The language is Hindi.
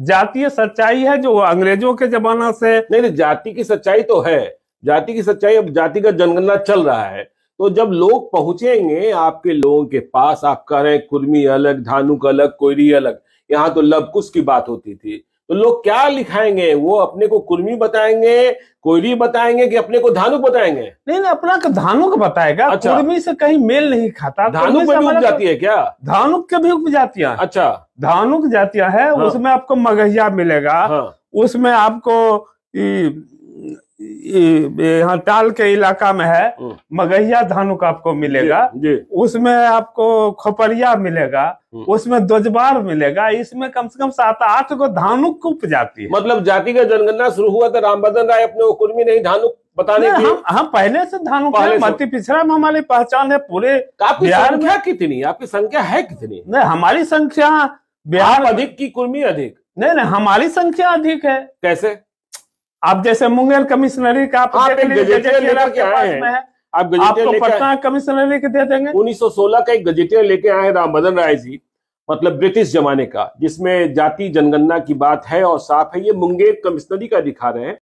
जातीय सच्चाई है जो अंग्रेजों के जमाना से नहीं नहीं जाति की सच्चाई तो है जाति की सच्चाई अब जाति का जनगणना चल रहा है तो जब लोग पहुंचेंगे आपके लोगों के पास आप कह रहे कुर्मी अलग धानुक अलग कोयरी अलग यहाँ तो लवकुश की बात होती थी तो लोग क्या लिखाएंगे वो अपने को कुर्मी बताएंगे कोयली बताएंगे कि अपने को धानुक बताएंगे नहीं नहीं अपना धानुक बताएगा अच्छा। कुर्मी से कहीं मेल नहीं खाता धानुक में भी उग जाती है क्या तो धानुक के भी उग जाती है अच्छा धानुक जातिया है हाँ। उसमें आपको मगहिया मिलेगा हाँ। उसमें आपको यहाँ टाल के इलाका में है हाँ। मगहिया का आपको मिलेगा उसमें आपको खोपरिया मिलेगा हाँ। उसमें दोजबार मिलेगा इसमें कम से कम सात आठ गो धानुक उपजाती है मतलब जाति का जनगणना शुरू हुआ था रामबदन राय अपने कुर्मी नहीं धानुक बताने की हम, हम पहले से धानु मध्य पिछड़ा में हमारी पहचान है पूरे तो संख्या कितनी आपकी संख्या है कितनी नहीं हमारी संख्या बिहार अधिक की कुर्मी अधिक नहीं नहीं हमारी संख्या अधिक है कैसे आप जैसे मुंगेर कमिश्नरी का आप, आप गजेटियर आप गजेटियर आपको पटना कमिश्नरी के दे देंगे 1916 का एक गजेटियर लेके आए हैं राम मदन राय जी मतलब ब्रिटिश जमाने का जिसमें जाति जनगणना की बात है और साफ है ये मुंगेर कमिश्नरी का दिखा रहे हैं